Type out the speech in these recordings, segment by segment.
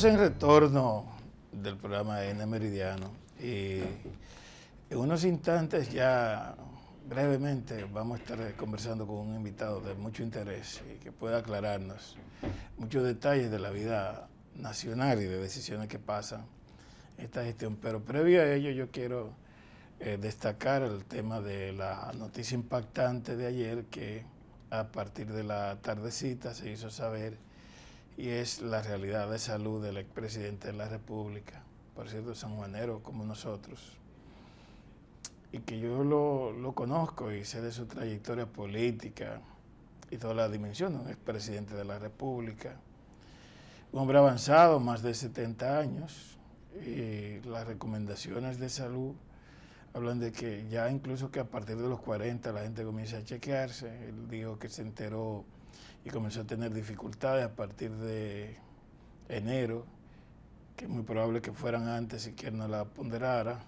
Pues en retorno del programa N Meridiano, y en unos instantes ya brevemente vamos a estar conversando con un invitado de mucho interés y que pueda aclararnos muchos detalles de la vida nacional y de decisiones que pasan en esta gestión. Pero previo a ello yo quiero eh, destacar el tema de la noticia impactante de ayer que a partir de la tardecita se hizo saber y es la realidad de salud del expresidente de la República, por cierto, San Juanero, como nosotros, y que yo lo, conozco y sé de su trayectoria política y toda la dimensión, un expresidente de la República, un hombre avanzado, más de 70 años, y las recomendaciones de salud hablan de que ya incluso que a partir de los 40 la gente comienza a chequearse, él dijo que se enteró y comenzó a tener dificultades a partir de enero, que es muy probable que fueran antes que él no la ponderara.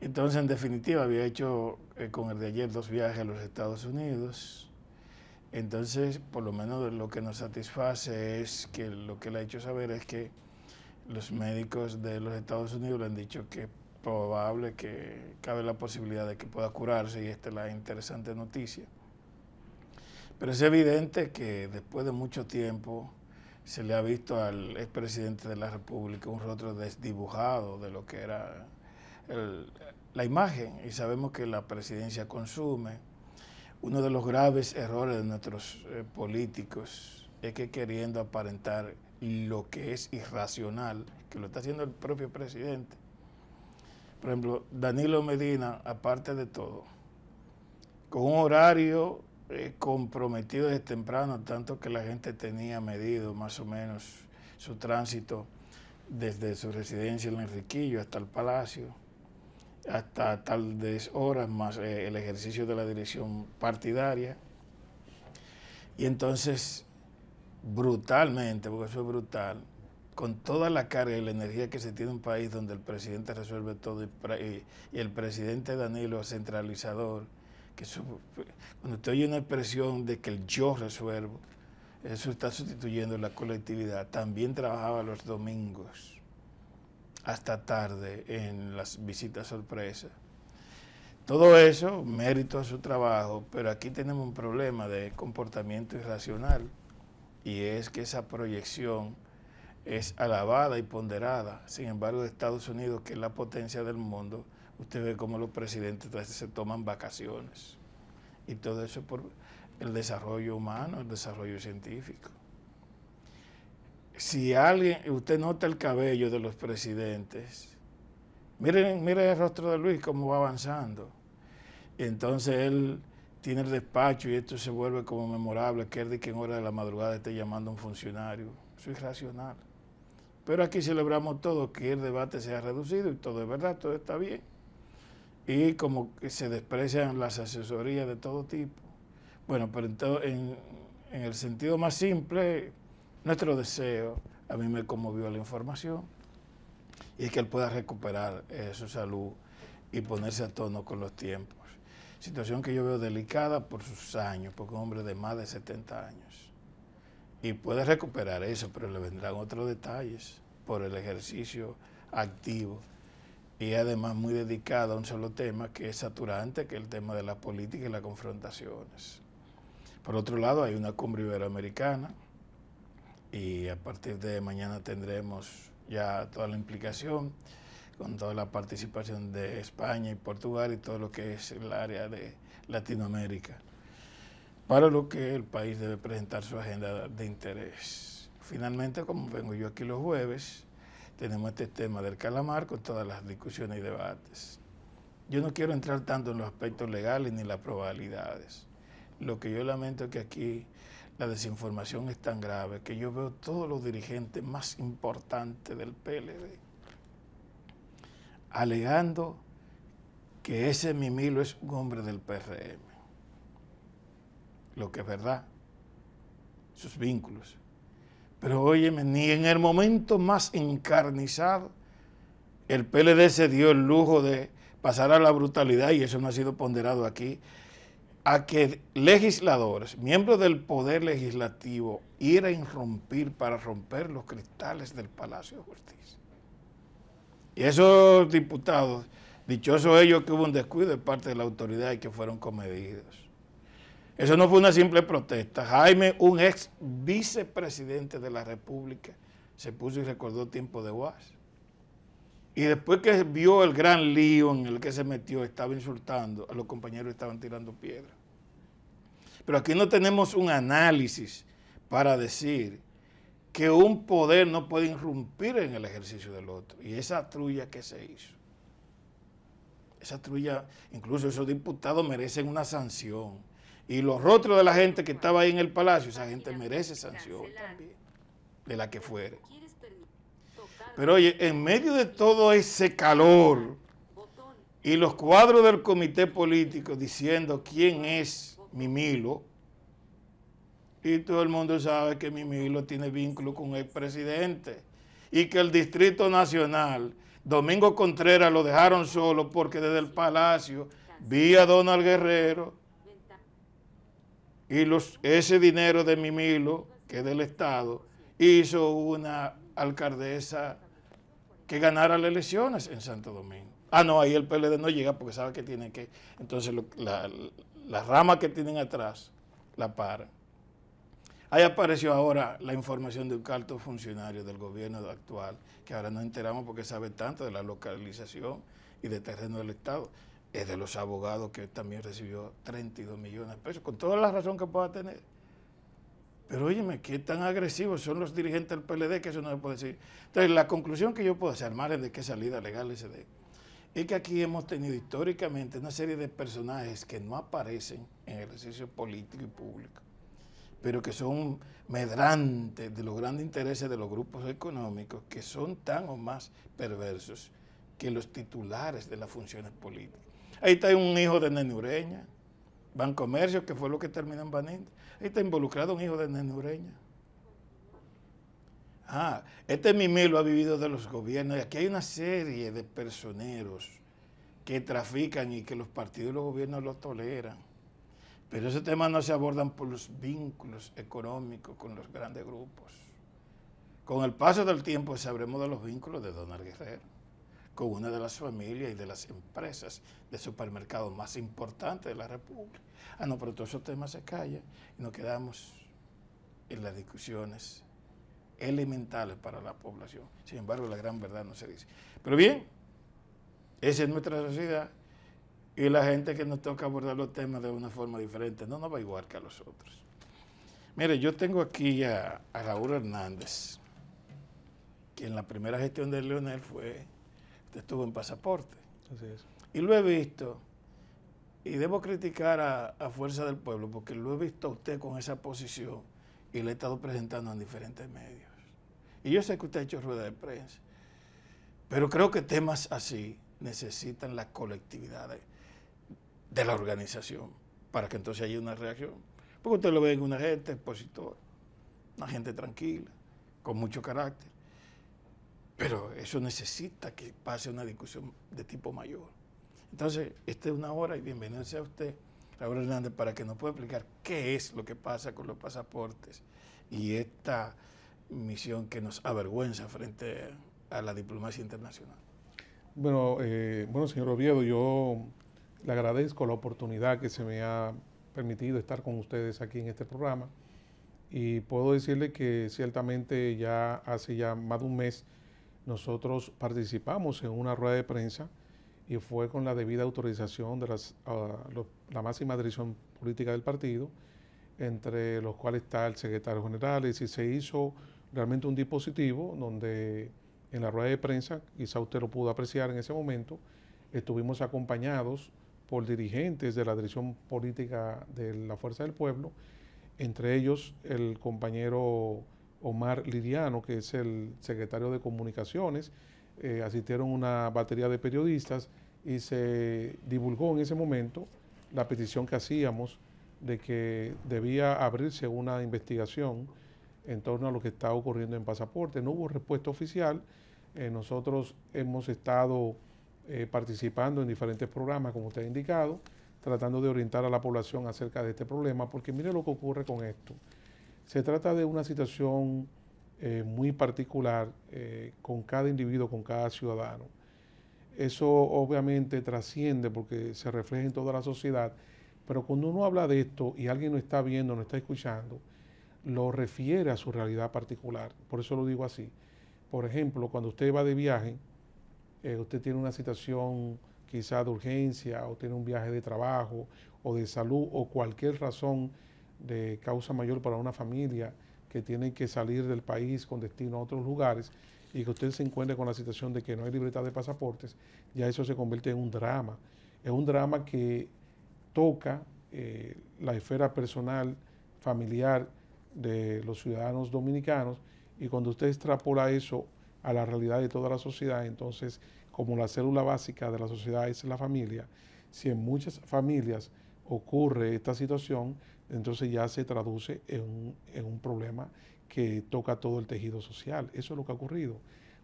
Entonces, en definitiva, había hecho eh, con el de ayer dos viajes a los Estados Unidos. Entonces, por lo menos lo que nos satisface es que lo que le ha hecho saber es que los médicos de los Estados Unidos le han dicho que es probable que cabe la posibilidad de que pueda curarse y esta es la interesante noticia. Pero es evidente que después de mucho tiempo se le ha visto al expresidente de la República un rostro desdibujado de lo que era la imagen y sabemos que la presidencia consume. Uno de los graves errores de nuestros eh, políticos es que queriendo aparentar lo que es irracional, que lo está haciendo el propio presidente. Por ejemplo, Danilo Medina, aparte de todo, con un horario eh, comprometido desde temprano, tanto que la gente tenía medido más o menos su tránsito desde su residencia en Enriquillo hasta el Palacio, hasta tales horas más eh, el ejercicio de la dirección partidaria. Y entonces, brutalmente, porque eso es brutal, con toda la carga y la energía que se tiene un país donde el presidente resuelve todo y, el presidente Danilo centralizador, cuando usted oye una expresión de que el yo resuelvo, eso está sustituyendo la colectividad. También trabajaba los domingos hasta tarde en las visitas sorpresas. Todo eso, mérito a su trabajo, pero aquí tenemos un problema de comportamiento irracional y es que esa proyección es alabada y ponderada. Sin embargo, Estados Unidos, que es la potencia del mundo, Usted ve cómo los presidentes se toman vacaciones. Y todo eso por el desarrollo humano, el desarrollo científico. Si alguien, usted nota el cabello de los presidentes, miren, el rostro de Luis cómo va avanzando. Entonces él tiene el despacho y esto se vuelve como memorable, que él de que en hora de la madrugada esté llamando a un funcionario. Eso es racional. Pero aquí celebramos todo, que el debate sea reducido y todo es verdad, todo está bien y como que se desprecian las asesorías de todo tipo. Bueno, pero en, en el sentido más simple, nuestro deseo, a mí me conmovió la información, y es que él pueda recuperar eh, su salud y ponerse a tono con los tiempos. Situación que yo veo delicada por sus años, porque un hombre de más de 70 años. Y puede recuperar eso, pero le vendrán otros detalles por el ejercicio activo y además muy dedicada a un solo tema que es saturante, que es el tema de la política y las confrontaciones. Por otro lado, hay una cumbre iberoamericana y a partir de mañana tendremos ya toda la implicación con toda la participación de España y Portugal y todo lo que es el área de Latinoamérica, para lo que el país debe presentar su agenda de interés. Finalmente, como vengo yo aquí los jueves, tenemos este tema del calamar con todas las discusiones y debates. Yo no quiero entrar tanto en los aspectos legales ni las probabilidades. Lo que yo lamento es que aquí la desinformación es tan grave que yo veo todos los dirigentes más importantes del PLD alegando que ese Mimilo es un hombre del PRM. Lo que es verdad, sus vínculos, pero óyeme, ni en el momento más encarnizado, el PLD se dio el lujo de pasar a la brutalidad, y eso no ha sido ponderado aquí, a que legisladores, miembros del Poder Legislativo, ir a irrumpir para romper los cristales del Palacio de Justicia. Y esos diputados, dichosos ellos que hubo un descuido de parte de la autoridad y que fueron comedidos. Eso no fue una simple protesta. Jaime, un ex vicepresidente de la República, se puso y recordó tiempo de UAS. Y después que vio el gran lío en el que se metió, estaba insultando, a los compañeros estaban tirando piedras. Pero aquí no tenemos un análisis para decir que un poder no puede irrumpir en el ejercicio del otro. Y esa trulla que se hizo, esa trulla, incluso esos diputados merecen una sanción y los rostros de la gente que estaba ahí en el palacio, esa gente merece sanción también, de la que fuere. Pero oye, en medio de todo ese calor y los cuadros del comité político diciendo quién es Mimilo, y todo el mundo sabe que Mimilo tiene vínculo con el presidente y que el Distrito Nacional, Domingo Contreras lo dejaron solo porque desde el palacio, vía Donald Guerrero, y los, ese dinero de Mimilo, que es del Estado, hizo una alcaldesa que ganara las elecciones en Santo Domingo. Ah, no, ahí el PLD no llega porque sabe que tiene que... Entonces las la, rama que tienen atrás la paran. Ahí apareció ahora la información de un alto funcionario del gobierno actual, que ahora no enteramos porque sabe tanto de la localización y de terreno del Estado es de los abogados que también recibió 32 millones de pesos, con toda la razón que pueda tener. Pero óyeme, qué tan agresivos son los dirigentes del PLD que eso no se puede decir. Entonces, la conclusión que yo puedo hacer, margen de qué salida legal se dé, es que aquí hemos tenido históricamente una serie de personajes que no aparecen en el ejercicio político y público, pero que son medrantes de los grandes intereses de los grupos económicos, que son tan o más perversos que los titulares de las funciones políticas. Ahí está un hijo de Nenureña, Bancomercio, que fue lo que terminó en Banín. Ahí está involucrado un hijo de Nenureña. Ah, este Mimé lo ha vivido de los gobiernos. Y aquí hay una serie de personeros que trafican y que los partidos y los gobiernos lo toleran. Pero ese tema no se abordan por los vínculos económicos con los grandes grupos. Con el paso del tiempo sabremos de los vínculos de Donald Guerrero con una de las familias y de las empresas de supermercados más importantes de la República. Ah, no, pero todos esos temas se callan y nos quedamos en las discusiones elementales para la población. Sin embargo, la gran verdad no se dice. Pero bien, esa es nuestra sociedad y la gente que nos toca abordar los temas de una forma diferente no nos va igual que a los otros. Mire, yo tengo aquí a, a Raúl Hernández, que en la primera gestión de Leonel fue estuvo en pasaporte. Así Y lo he visto, y debo criticar a, Fuerza del Pueblo, porque lo he visto a usted con esa posición y le he estado presentando en diferentes medios. Y yo sé que usted ha hecho rueda de prensa, pero creo que temas así necesitan la colectividad de, la organización para que entonces haya una reacción. Porque usted lo ve en una gente expositor una gente tranquila, con mucho carácter pero eso necesita que pase una discusión de tipo mayor. Entonces, esta es una hora y bienvenido sea usted, Raúl Hernández, para que nos pueda explicar qué es lo que pasa con los pasaportes y esta misión que nos avergüenza frente a la diplomacia internacional. Bueno, eh, bueno, señor Oviedo, yo le agradezco la oportunidad que se me ha permitido estar con ustedes aquí en este programa y puedo decirle que ciertamente ya hace ya más de un mes nosotros participamos en una rueda de prensa y fue con la debida autorización de las, ah, la máxima dirección política del partido, entre los cuales está el secretario general, y se hizo realmente un dispositivo donde en la rueda de prensa, quizá usted lo pudo apreciar en ese momento, estuvimos acompañados por dirigentes de la dirección política de la Fuerza del Pueblo, entre ellos el compañero Omar Liriano, que es el secretario de Comunicaciones, eh, asistieron una batería de periodistas y se divulgó en ese momento la petición que hacíamos de que debía abrirse una investigación en torno a lo que está ocurriendo en Pasaporte. No hubo respuesta oficial. Eh, nosotros hemos estado eh, participando en diferentes programas, como usted ha indicado, tratando de orientar a la población acerca de este problema, porque mire lo que ocurre con esto. Se trata de una situación eh, muy particular eh, con cada individuo, con cada ciudadano. Eso obviamente trasciende porque se refleja en toda la sociedad, pero cuando uno habla de esto y alguien no está viendo, no está escuchando, lo refiere a su realidad particular. Por eso lo digo así. Por ejemplo, cuando usted va de viaje, eh, usted tiene una situación quizá de urgencia o tiene un viaje de trabajo o de salud o cualquier razón de causa mayor para una familia que tiene que salir del país con destino a otros lugares y que usted se encuentre con la situación de que no hay libertad de pasaportes, ya eso se convierte en un drama. Es un drama que toca eh, la esfera personal, familiar de los ciudadanos dominicanos y cuando usted extrapola eso a la realidad de toda la sociedad, entonces como la célula básica de la sociedad es la familia, si en muchas familias ocurre esta situación, entonces ya se traduce en un, problema que toca todo el tejido social. Eso es lo que ha ocurrido,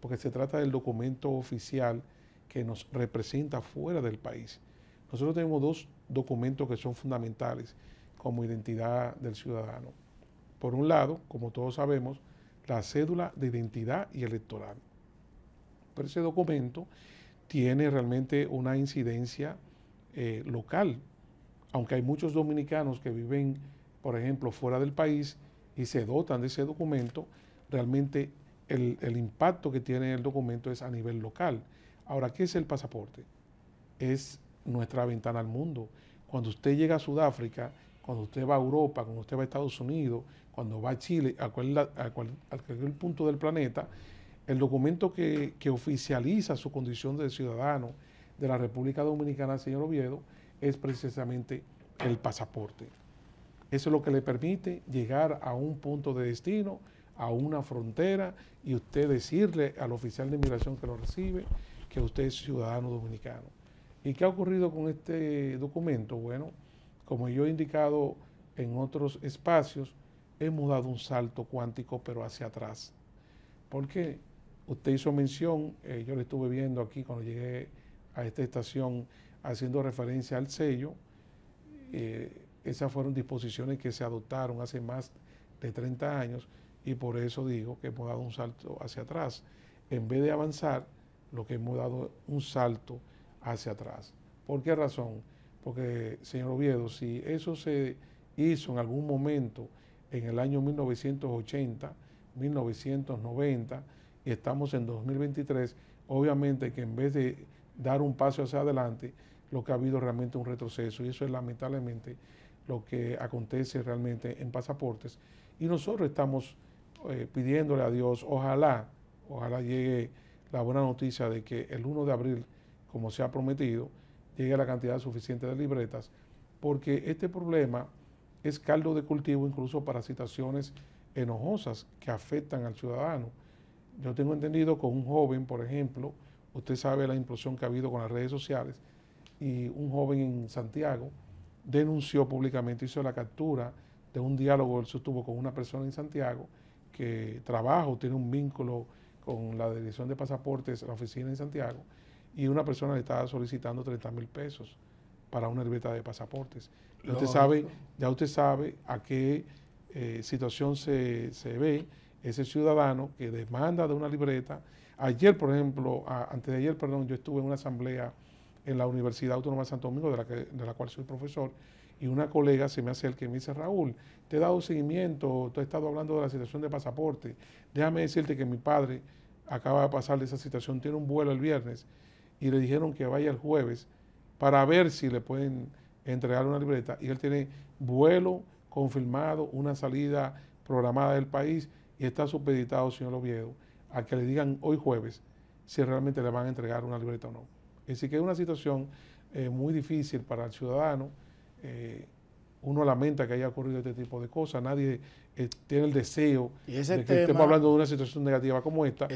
porque se trata del documento oficial que nos representa fuera del país. Nosotros tenemos dos documentos que son fundamentales como identidad del ciudadano. Por un lado, como todos sabemos, la cédula de identidad y electoral. Pero ese documento tiene realmente una incidencia eh, local, aunque hay muchos dominicanos que viven, por ejemplo, fuera del país y se dotan de ese documento, realmente el, impacto que tiene el documento es a nivel local. Ahora, ¿qué es el pasaporte? Es nuestra ventana al mundo. Cuando usted llega a Sudáfrica, cuando usted va a Europa, cuando usted va a Estados Unidos, cuando va a Chile, a, cualquier punto del planeta, el documento que, que, oficializa su condición de ciudadano de la República Dominicana, señor Oviedo, es precisamente el pasaporte. Eso es lo que le permite llegar a un punto de destino, a una frontera, y usted decirle al oficial de inmigración que lo recibe que usted es ciudadano dominicano. ¿Y qué ha ocurrido con este documento? Bueno, como yo he indicado en otros espacios, hemos dado un salto cuántico, pero hacia atrás. Porque usted hizo mención, eh, yo le estuve viendo aquí cuando llegué a esta estación, haciendo referencia al sello. Eh, esas fueron disposiciones que se adoptaron hace más de 30 años y por eso digo que hemos dado un salto hacia atrás. En vez de avanzar, lo que hemos dado un salto hacia atrás. ¿Por qué razón? Porque, señor Oviedo, si eso se hizo en algún momento en el año 1980, 1990 y estamos en 2023, obviamente que en vez de dar un paso hacia adelante, lo que ha habido realmente un retroceso y eso es lamentablemente lo que acontece realmente en pasaportes. Y nosotros estamos eh, pidiéndole a Dios, ojalá, ojalá llegue la buena noticia de que el 1 de abril, como se ha prometido, llegue la cantidad suficiente de libretas, porque este problema es caldo de cultivo incluso para situaciones enojosas que afectan al ciudadano. Yo tengo entendido con un joven, por ejemplo, usted sabe la implosión que ha habido con las redes sociales, y un joven en Santiago denunció públicamente, hizo la captura de un diálogo él sostuvo con una persona en Santiago que trabaja o tiene un vínculo con la dirección de pasaportes, la oficina en Santiago, y una persona le estaba solicitando 30 mil pesos para una libreta de pasaportes. Ya usted sabe, ya usted sabe a qué eh, situación se, ve ese ciudadano que demanda de una libreta. Ayer, por ejemplo, antes de ayer, perdón, yo estuve en una asamblea en la Universidad Autónoma de Santo Domingo, de la, que, de la cual soy profesor, y una colega se me hace el que me dice, Raúl, te he dado seguimiento, te has estado hablando de la situación de pasaporte, déjame decirte que mi padre acaba de pasar de esa situación, tiene un vuelo el viernes, y le dijeron que vaya el jueves para ver si le pueden entregar una libreta, y él tiene vuelo confirmado, una salida programada del país, y está supeditado, señor Oviedo, a que le digan hoy jueves si realmente le van a entregar una libreta o no decir, que es una situación eh, muy difícil para el ciudadano. Eh, uno lamenta que haya ocurrido este tipo de cosas. Nadie eh, tiene el deseo de que estemos hablando de una situación negativa como esta.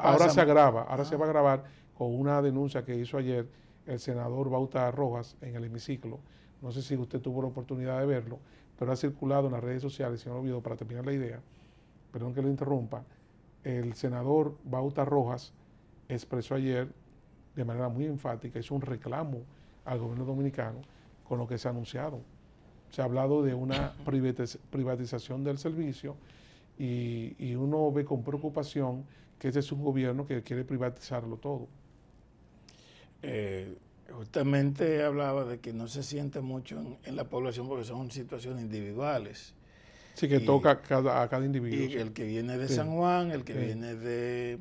ahora se agrava, ahora se va a grabar con una denuncia que hizo ayer el senador Bauta Rojas en el hemiciclo. No sé si usted tuvo la oportunidad de verlo, pero ha circulado en las redes sociales, Si no lo olvido, para terminar la idea, perdón que lo interrumpa, el senador Bauta Rojas expresó ayer de manera muy enfática, es un reclamo al gobierno dominicano con lo que se ha anunciado. Se ha hablado de una privatización del servicio y, uno ve con preocupación que ese es un gobierno que quiere privatizarlo todo. Eh, justamente hablaba de que no se siente mucho en, la población porque son situaciones individuales. Sí, que toca a cada, individuo. Y el que viene de San Juan, el que viene de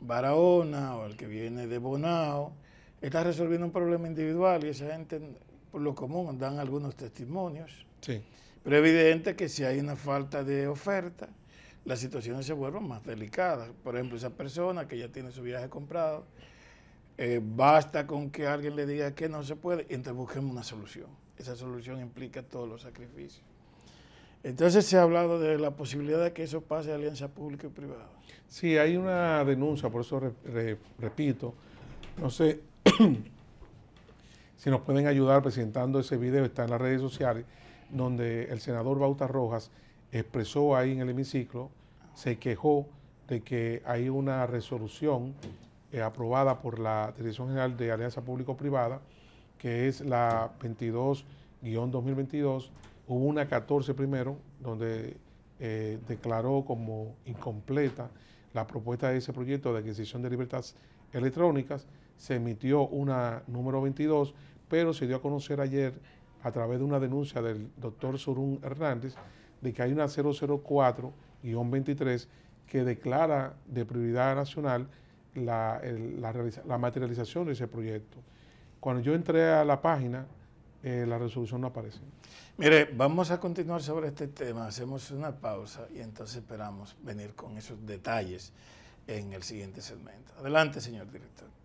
Barahona o el que viene de Bonao, está resolviendo un problema individual y esa gente, por lo común, dan algunos testimonios. Sí. Pero evidente que si hay una falta de oferta, las situaciones se vuelven más delicadas. Por ejemplo, esa persona que ya tiene su viaje comprado, eh, basta con que alguien le diga que no se puede, y entonces busquemos una solución. Esa solución implica todos los sacrificios. Entonces se ha hablado de la posibilidad de que eso pase a alianza pública y privada. Sí, hay una denuncia, por eso repito, no sé si nos pueden ayudar presentando ese video, está en las redes sociales, donde el senador Bauta Rojas expresó ahí en el hemiciclo, se quejó de que hay una resolución eh, aprobada por la Dirección General de Alianza Público-Privada, que es la 22-2022, Hubo una 14 primero, donde eh, declaró como incompleta la propuesta de ese proyecto de adquisición de libertades electrónicas. Se emitió una número 22, pero se dio a conocer ayer a través de una denuncia del doctor Surún Hernández de que hay una 004-23 que declara de prioridad nacional la, la materialización de ese proyecto. Cuando yo entré a la página eh, la resolución no aparece. Mire, vamos a continuar sobre este tema, hacemos una pausa y entonces esperamos venir con esos detalles en el siguiente segmento. Adelante, señor director.